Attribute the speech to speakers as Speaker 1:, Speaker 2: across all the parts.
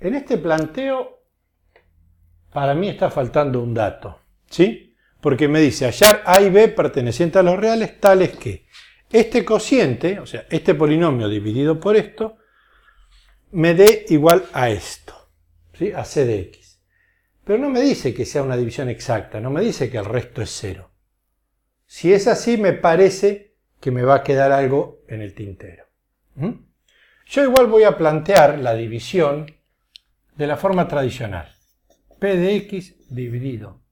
Speaker 1: En este planteo, para mí está faltando un dato, ¿sí? Porque me dice hallar a y b pertenecientes a los reales tales que este cociente, o sea, este polinomio dividido por esto, me dé igual a esto, ¿sí? a c de x. Pero no me dice que sea una división exacta, no me dice que el resto es cero. Si es así, me parece que me va a quedar algo en el tintero. Yo igual voy a plantear la división de la forma tradicional. P de x dividido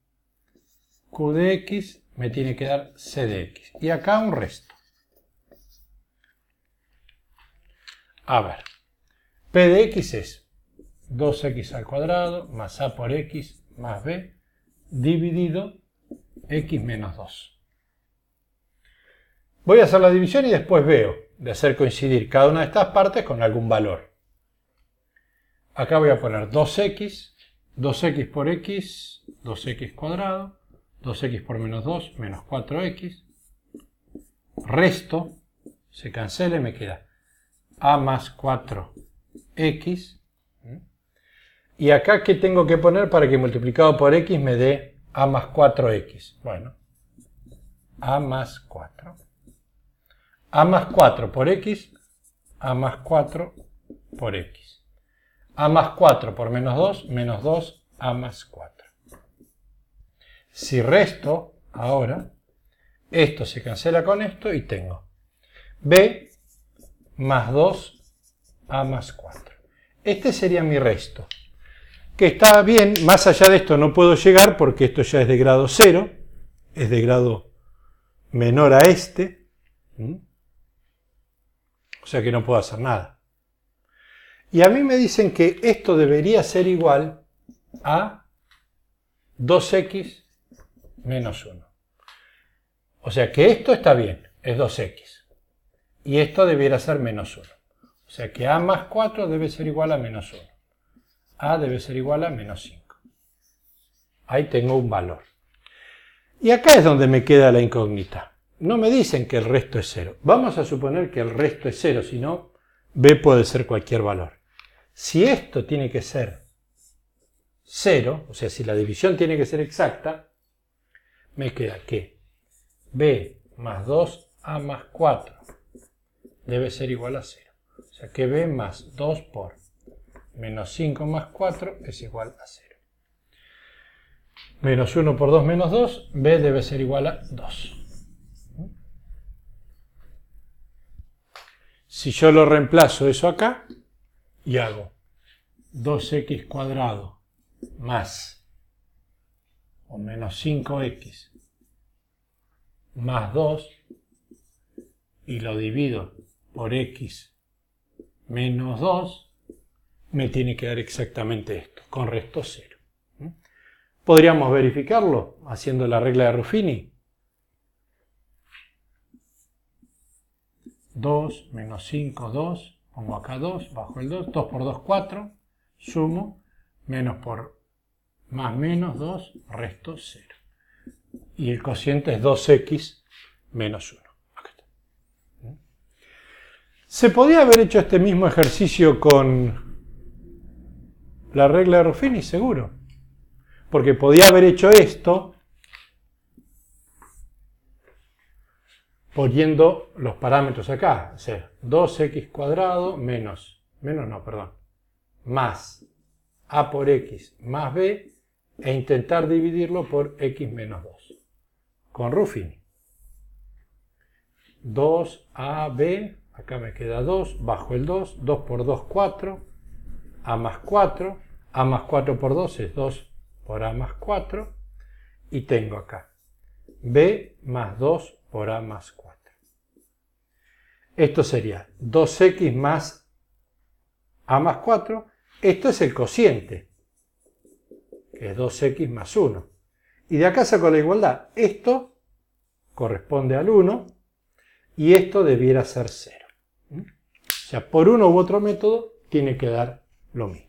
Speaker 1: Q de x me tiene que dar C de x. Y acá un resto. A ver, P de x es 2x al cuadrado más a por x más b dividido x menos 2. Voy a hacer la división y después veo de hacer coincidir cada una de estas partes con algún valor acá voy a poner 2x, 2x por x, 2x cuadrado, 2x por menos 2, menos 4x, resto, se cancela y me queda a más 4x. ¿Mm? Y acá, ¿qué tengo que poner para que multiplicado por x me dé a más 4x? Bueno, a más 4. a más 4 por x, a más 4 por x. A más 4 por menos 2, menos 2, A más 4. Si resto ahora, esto se cancela con esto y tengo B más 2, A más 4. Este sería mi resto, que está bien, más allá de esto no puedo llegar porque esto ya es de grado 0, es de grado menor a este, o sea que no puedo hacer nada. Y a mí me dicen que esto debería ser igual a 2x menos 1. O sea que esto está bien, es 2x. Y esto debiera ser menos 1. O sea que a más 4 debe ser igual a menos 1. a debe ser igual a menos 5. Ahí tengo un valor. Y acá es donde me queda la incógnita. No me dicen que el resto es 0. Vamos a suponer que el resto es 0, si no, b puede ser cualquier valor. Si esto tiene que ser 0, o sea, si la división tiene que ser exacta, me queda que b más 2a más 4 debe ser igual a 0. O sea que b más 2 por menos 5 más 4 es igual a 0. Menos 1 por 2 menos 2, b debe ser igual a 2. Si yo lo reemplazo eso acá, y hago 2x cuadrado más o menos 5x más 2 y lo divido por x menos 2, me tiene que dar exactamente esto, con resto 0. ¿Podríamos verificarlo haciendo la regla de Ruffini? 2 menos 5, 2 pongo acá 2, bajo el 2, 2 por 2, 4, sumo, menos por más menos 2, resto 0. Y el cociente es 2x menos 1. ¿Mm? Se podía haber hecho este mismo ejercicio con la regla de Ruffini, seguro. Porque podía haber hecho esto poniendo los parámetros acá, o sea, 2x cuadrado menos, menos no, perdón, más a por x más b e intentar dividirlo por x menos 2, con Ruffini. 2ab, acá me queda 2, bajo el 2, 2 por 2, 4, a más 4, a más 4 por 2 es 2 por a más 4, y tengo acá b más 2 por A más 4. Esto sería 2x más A más 4. Esto es el cociente, que es 2x más 1. Y de acá saco la igualdad. Esto corresponde al 1 y esto debiera ser 0. ¿Mm? O sea, por uno u otro método tiene que dar lo mismo.